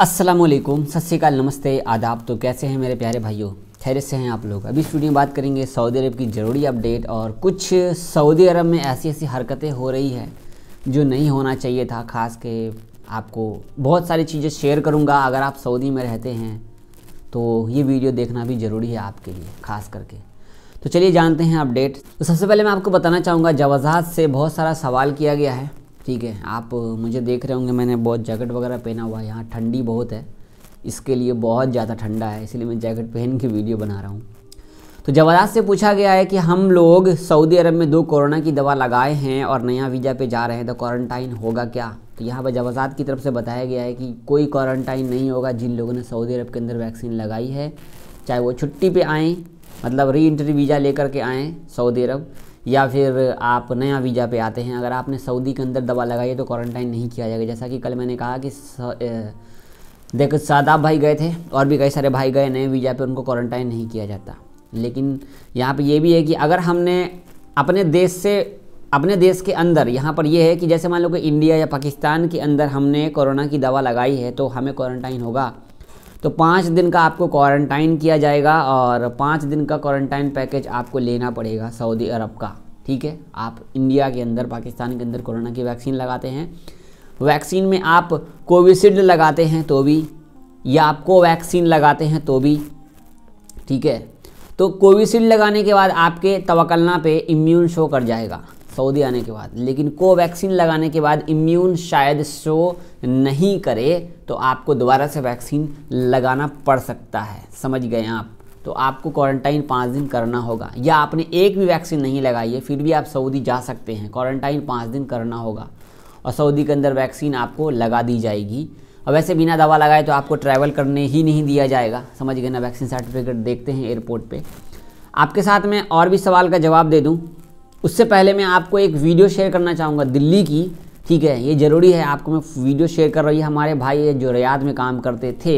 असलम श्रीकाल नमस्ते आदाब तो कैसे हैं मेरे प्यारे भाइयों खैर से हैं आप लोग अभी स्टूडियो में बात करेंगे सऊदी अरब की ज़रूरी अपडेट और कुछ सऊदी अरब में ऐसी ऐसी हरकतें हो रही हैं जो नहीं होना चाहिए था खास के आपको बहुत सारी चीज़ें शेयर करूँगा अगर आप सऊदी में रहते हैं तो ये वीडियो देखना भी ज़रूरी है आपके लिए खास करके तो चलिए जानते हैं अपडेट तो सबसे पहले मैं आपको बताना चाहूँगा जवाजात से बहुत सारा सवाल किया गया है ठीक है आप मुझे देख रहे होंगे मैंने बहुत जैकेट वगैरह पहना हुआ है यहाँ ठंडी बहुत है इसके लिए बहुत ज़्यादा ठंडा है इसलिए मैं जैकेट पहन के वीडियो बना रहा हूँ तो जवाहरात से पूछा गया है कि हम लोग सऊदी अरब में दो कोरोना की दवा लगाए हैं और नया वीज़ा पे जा रहे हैं तो क्वारंटाइन होगा क्या तो यहाँ पर जवाजात की तरफ से बताया गया है कि कोई क्वारंटाइन नहीं होगा जिन लोगों ने सऊदी अरब के अंदर वैक्सीन लगाई है चाहे वो छुट्टी पर आएँ मतलब री एंट्री वीज़ा लेकर के आएँ सऊदी अरब या फिर आप नया वीज़ा पे आते हैं अगर आपने सऊदी के अंदर दवा लगाई है तो क्वारंटाइन नहीं किया जाएगा जैसा कि कल मैंने कहा कि देखो सादाब भाई गए थे और भी कई सारे भाई गए नए वीज़ा पे उनको क्वारंटाइन नहीं किया जाता लेकिन यहाँ पे ये भी है कि अगर हमने अपने देश से अपने देश के अंदर यहाँ पर यह है कि जैसे मान लो कि इंडिया या पाकिस्तान के अंदर हमने कोरोना की दवा लगाई है तो हमें क्वारंटाइन होगा तो पाँच दिन का आपको क्वारंटाइन किया जाएगा और पाँच दिन का क्वारंटाइन पैकेज आपको लेना पड़ेगा सऊदी अरब का ठीक है आप इंडिया के अंदर पाकिस्तान के अंदर कोरोना की वैक्सीन लगाते हैं वैक्सीन में आप कोविशील्ड लगाते हैं तो भी या आप कोवैक्सीन लगाते हैं तो भी ठीक है तो कोविशील्ड लगाने के बाद आपके तवकलना पे इम्यून शो कर जाएगा सऊदी आने के बाद लेकिन कोवैक्सीन लगाने के बाद इम्यून शायद शो नहीं करे तो आपको दोबारा से वैक्सीन लगाना पड़ सकता है समझ गए आप तो आपको क्वारंटाइन पाँच दिन करना होगा या आपने एक भी वैक्सीन नहीं लगाई है फिर भी आप सऊदी जा सकते हैं क्वारंटाइन पाँच दिन करना होगा और सऊदी के अंदर वैक्सीन आपको लगा दी जाएगी और वैसे बिना दवा लगाए तो आपको ट्रैवल करने ही नहीं दिया जाएगा समझ गए ना वैक्सीन सर्टिफिकेट देखते हैं एयरपोर्ट पर आपके साथ मैं और भी सवाल का जवाब दे दूँ उससे पहले मैं आपको एक वीडियो शेयर करना चाहूँगा दिल्ली की ठीक है ये ज़रूरी है आपको मैं वीडियो शेयर कर रही है हमारे भाई जो रियाद में काम करते थे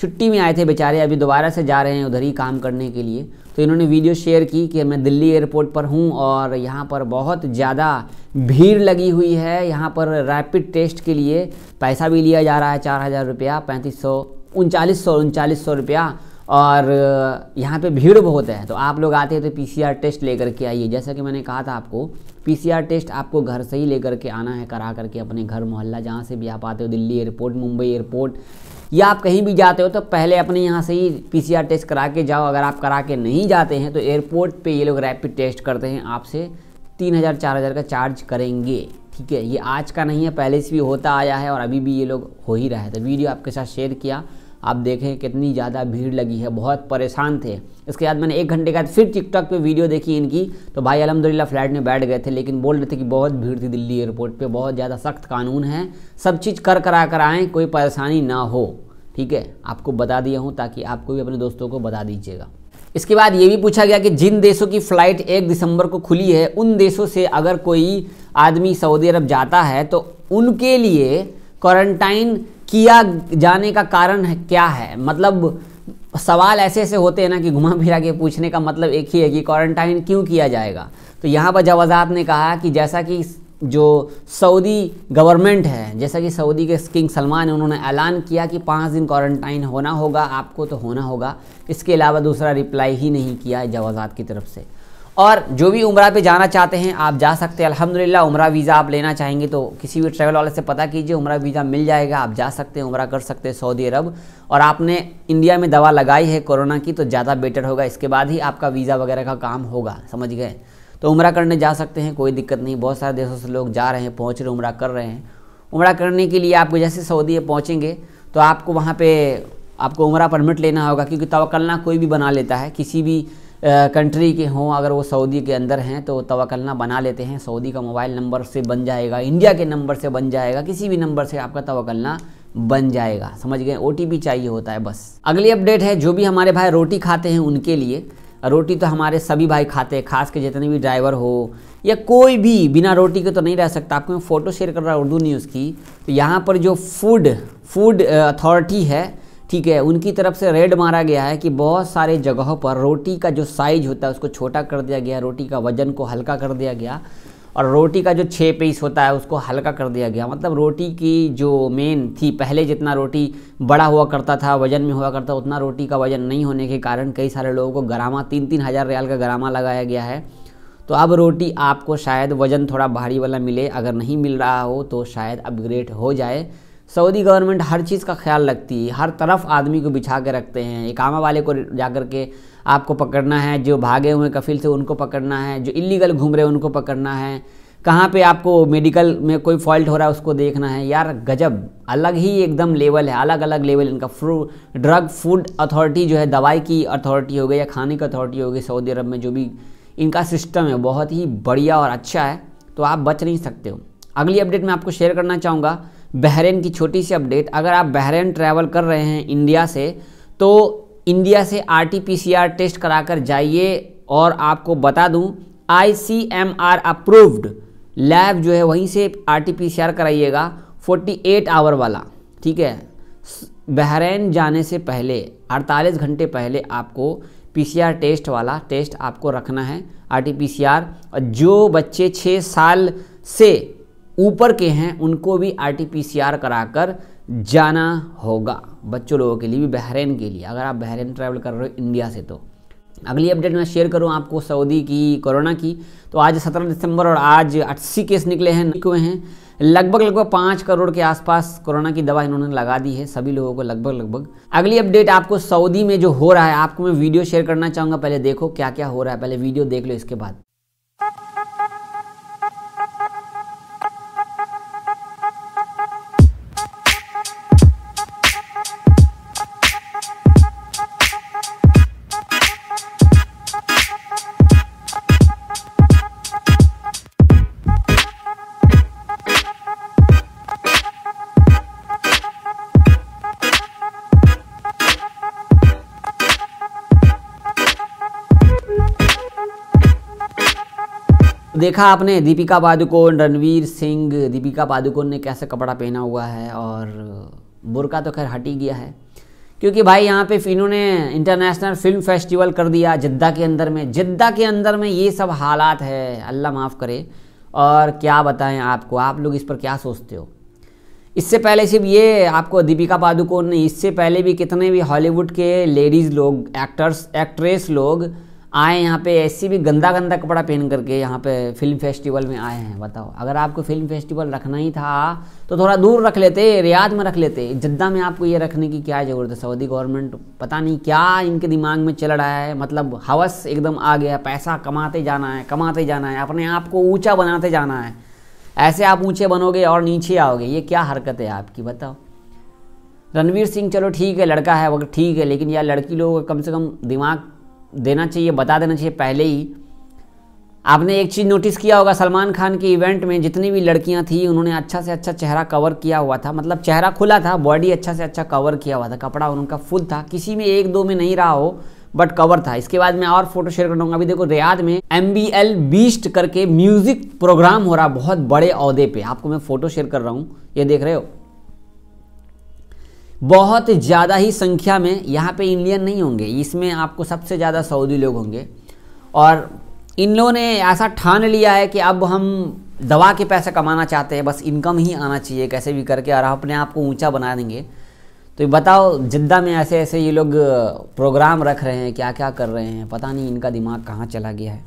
छुट्टी में आए थे बेचारे अभी दोबारा से जा रहे हैं उधर ही काम करने के लिए तो इन्होंने वीडियो शेयर की कि मैं दिल्ली एयरपोर्ट पर हूँ और यहाँ पर बहुत ज़्यादा भीड़ लगी हुई है यहाँ पर रैपिड टेस्ट के लिए पैसा भी लिया जा रहा है चार हज़ार रुपया पैंतीस सौ उनचालीस सौ उनचालीस सौ रुपया और यहाँ पे भीड़ बहुत है तो आप लोग आते हैं तो पीसीआर टेस्ट लेकर के आइए जैसा कि मैंने कहा था आपको पीसीआर टेस्ट आपको घर से ही लेकर के आना है करा करके अपने घर मोहल्ला जहाँ से भी आप आते हो दिल्ली एयरपोर्ट मुंबई एयरपोर्ट या आप कहीं भी जाते हो तो पहले अपने यहाँ से ही पीसीआर टेस्ट करा के जाओ अगर आप करा के नहीं जाते हैं तो एयरपोर्ट पर ये लोग रैपिड टेस्ट करते हैं आपसे तीन हज़ार चार हज़ार का चार्ज करेंगे ठीक है ये आज का नहीं है पहले से भी होता आया है और अभी भी ये लोग हो ही रहा है तो वीडियो आपके साथ शेयर किया आप देखें कितनी ज़्यादा भीड़ लगी है बहुत परेशान थे इसके बाद मैंने एक घंटे के बाद फिर टिकटॉक पे वीडियो देखी इनकी तो भाई अलहमदिल्ला फ्लाइट में बैठ गए थे लेकिन बोल रहे थे कि बहुत भीड़ थी दिल्ली एयरपोर्ट पे बहुत ज़्यादा सख्त कानून है सब चीज़ कर करा कर आएँ कोई परेशानी ना हो ठीक है आपको बता दिया हूँ ताकि आपको भी अपने दोस्तों को बता दीजिएगा इसके बाद ये भी पूछा गया कि जिन देशों की फ़्लाइट एक दिसंबर को खुली है उन देशों से अगर कोई आदमी सऊदी अरब जाता है तो उनके लिए क्वारंटाइन किया जाने का कारण है क्या है मतलब सवाल ऐसे ऐसे होते हैं ना कि घुमा फिरा के पूछने का मतलब एक ही है कि क्वारंटाइन क्यों किया जाएगा तो यहाँ पर जवाजात ने कहा कि जैसा कि जो सऊदी गवर्नमेंट है जैसा कि सऊदी के किंग सलमान उन्होंने ऐलान किया कि पाँच दिन क्वारंटाइन होना होगा आपको तो होना होगा इसके अलावा दूसरा रिप्लाई ही नहीं किया जवाजात की तरफ से और जो भी उम्र पे जाना चाहते हैं आप जा सकते हैं अल्हम्दुलिल्लाह उम्र वीज़ा आप लेना चाहेंगे तो किसी भी ट्रैवल वाले से पता कीजिए उम्र वीज़ा मिल जाएगा आप जा सकते हैं उम्र कर सकते हैं सऊदी अरब और आपने इंडिया में दवा लगाई है कोरोना की तो ज़्यादा बेटर होगा इसके बाद ही आपका वीज़ा वगैरह का काम होगा समझ गए तो उम्र करने जा सकते हैं कोई दिक्कत नहीं बहुत सारे देशों से लोग जा रहे हैं पहुँच रहे उम्र कर रहे हैं उम्र करने के लिए आप जैसे सऊदी पहुँचेंगे तो आपको वहाँ पर आपको उम्र परमिट लेना होगा क्योंकि तवकलना कोई भी बना लेता है किसी भी कंट्री के हों अगर वो सऊदी के अंदर हैं तो तवकलना बना लेते हैं सऊदी का मोबाइल नंबर से बन जाएगा इंडिया के नंबर से बन जाएगा किसी भी नंबर से आपका तवकलना बन जाएगा समझ गए ओ चाहिए होता है बस अगली अपडेट है जो भी हमारे भाई रोटी खाते हैं उनके लिए रोटी तो हमारे सभी भाई खाते हैं खास के जितने भी ड्राइवर हो या कोई भी बिना रोटी के तो नहीं रह सकता आपको मैं फ़ोटो शेयर कर रहा हूँ उर्दू न्यूज़ की तो यहाँ पर जो फूड फूड अथॉरिटी है ठीक है उनकी तरफ से रेड मारा गया है कि बहुत सारे जगहों पर रोटी का जो साइज होता है उसको छोटा कर दिया गया रोटी का वजन को हल्का कर दिया गया और रोटी का जो छः पीस होता है उसको हल्का कर दिया गया मतलब रोटी की जो मेन थी पहले जितना रोटी बड़ा हुआ करता था वजन में हुआ करता उतना रोटी का वजन नहीं होने के कारण कई सारे लोगों को गरामा तीन तीन हज़ार रियाल का गरामा लगाया गया है तो अब रोटी आपको शायद वज़न थोड़ा भारी वाला मिले अगर नहीं मिल रहा हो तो शायद अपग्रेड हो जाए सऊदी गवर्नमेंट हर चीज़ का ख्याल रखती है हर तरफ आदमी को बिछा के रखते हैं इकामा वाले को जा कर के आपको पकड़ना है जो भागे हुए कफिल से उनको पकड़ना है जो इलीगल घूम रहे हैं उनको पकड़ना है कहाँ पे आपको मेडिकल में कोई फॉल्ट हो रहा है उसको देखना है यार गजब अलग ही एकदम लेवल है अलग अलग लेवल इनका फ्रू ड्रग फूड अथॉरिटी जो है दवाई की अथॉरिटी हो गई या खाने की अथॉरिटी हो गई सऊदी अरब में जो भी इनका सिस्टम है बहुत ही बढ़िया और अच्छा है तो आप बच नहीं सकते हो अगली अपडेट मैं आपको शेयर करना चाहूँगा बहरेन की छोटी सी अपडेट अगर आप बहरेन ट्रैवल कर रहे हैं इंडिया से तो इंडिया से आर टेस्ट कराकर जाइए और आपको बता दूं आईसीएमआर अप्रूव्ड लैब जो है वहीं से आरटीपीसीआर कराइएगा 48 आवर वाला ठीक है बहरेन जाने से पहले 48 घंटे पहले आपको पीसीआर टेस्ट वाला टेस्ट आपको रखना है आरटीपीसीआर और जो बच्चे 6 साल से ऊपर के हैं उनको भी आरटीपीसीआर कराकर जाना होगा बच्चों लोगों के लिए भी बहरीन के लिए अगर आप बहरीन ट्रैवल कर रहे हो इंडिया से तो अगली अपडेट मैं शेयर करूं आपको सऊदी की कोरोना की तो आज 17 दिसंबर और आज अस्सी केस निकले हैं हुए हैं लगभग लगभग पाँच करोड़ के आसपास कोरोना की दवा इन्होंने लगा दी है सभी लोगों को लगभग लगभग अगली अपडेट आपको सऊदी में जो हो रहा है आपको मैं वीडियो शेयर करना चाहूँगा पहले देखो क्या क्या हो रहा है पहले वीडियो देख लो इसके बाद देखा आपने दीपिका पादुकोण रणवीर सिंह दीपिका पादुकोण ने कैसे कपड़ा पहना हुआ है और बुरका तो खैर हट ही गया है क्योंकि भाई यहाँ पे इन्होंने इंटरनेशनल फिल्म फेस्टिवल कर दिया जिद्दा के अंदर में जिद्दा के अंदर में ये सब हालात है अल्लाह माफ़ करे और क्या बताएं आपको आप लोग इस पर क्या सोचते हो इससे पहले सिर्फ ये आपको दीपिका पादुकोण ने इससे पहले भी कितने भी हॉलीवुड के लेडीज़ लोग एक्टर्स एक्ट्रेस लोग आए यहाँ पे ऐसी भी गंदा गंदा कपड़ा पहन करके यहाँ पे फिल्म फेस्टिवल में आए हैं बताओ अगर आपको फिल्म फेस्टिवल रखना ही था तो थोड़ा दूर रख लेते रियाद में रख लेते जद्दा में आपको ये रखने की क्या ज़रूरत है सऊदी गवर्नमेंट पता नहीं क्या इनके दिमाग में चल रहा है मतलब हवस एकदम आ गया पैसा कमाते जाना है कमाते जाना है अपने आप को ऊँचा बनाते जाना है ऐसे आप ऊँचे बनोगे और नीचे आओगे ये क्या हरकत है आपकी बताओ रणवीर सिंह चलो ठीक है लड़का है वगैरह ठीक है लेकिन यार लड़की लोग कम से कम दिमाग देना चाहिए बता देना चाहिए पहले ही आपने एक चीज़ नोटिस किया होगा सलमान खान के इवेंट में जितनी भी लड़कियां थी उन्होंने अच्छा से अच्छा चेहरा कवर किया हुआ था मतलब चेहरा खुला था बॉडी अच्छा से अच्छा कवर किया हुआ था कपड़ा उनका फुल था किसी में एक दो में नहीं रहा हो बट कवर था इसके बाद मैं और फोटो शेयर कर अभी देखो रियाद में एम बी एल बीस्ट करके म्यूजिक प्रोग्राम हो रहा बहुत बड़े अहदे पे आपको मैं फोटो शेयर कर रहा हूँ ये देख रहे हो बहुत ज़्यादा ही संख्या में यहाँ पे इंडियन नहीं होंगे इसमें आपको सबसे ज़्यादा सऊदी लोग होंगे और इन लोगों ने ऐसा ठान लिया है कि अब हम दवा के पैसे कमाना चाहते हैं बस इनकम ही आना चाहिए कैसे भी करके और अपने आप को ऊँचा बना देंगे तो बताओ जिद्दा में ऐसे ऐसे ये लोग प्रोग्राम रख रहे हैं क्या क्या कर रहे हैं पता नहीं इनका दिमाग कहाँ चला गया है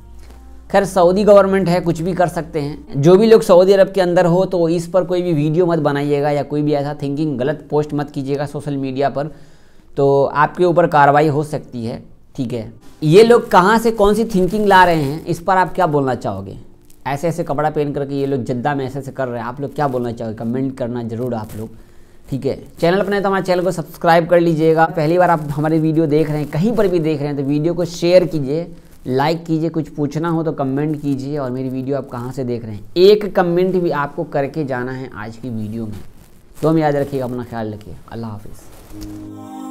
खैर सऊदी गवर्नमेंट है कुछ भी कर सकते हैं जो भी लोग सऊदी अरब के अंदर हो तो इस पर कोई भी वीडियो मत बनाइएगा या कोई भी ऐसा थिंकिंग गलत पोस्ट मत कीजिएगा सोशल मीडिया पर तो आपके ऊपर कार्रवाई हो सकती है ठीक है ये लोग कहाँ से कौन सी थिंकिंग ला रहे हैं इस पर आप क्या बोलना चाहोगे ऐसे ऐसे कपड़ा पहन करके ये लोग जद्दा में ऐसे ऐसे कर रहे हैं आप लोग क्या बोलना चाहोगे कमेंट करना ज़रूर आप लोग ठीक है चैनल अपने तो हमारे चैनल को सब्सक्राइब कर लीजिएगा पहली बार आप हमारी वीडियो देख रहे हैं कहीं पर भी देख रहे हैं तो वीडियो को शेयर कीजिए लाइक कीजिए कुछ पूछना हो तो कमेंट कीजिए और मेरी वीडियो आप कहाँ से देख रहे हैं एक कमेंट भी आपको करके जाना है आज की वीडियो में तो हम याद रखिएगा अपना ख्याल रखिए अल्लाह हाफिज़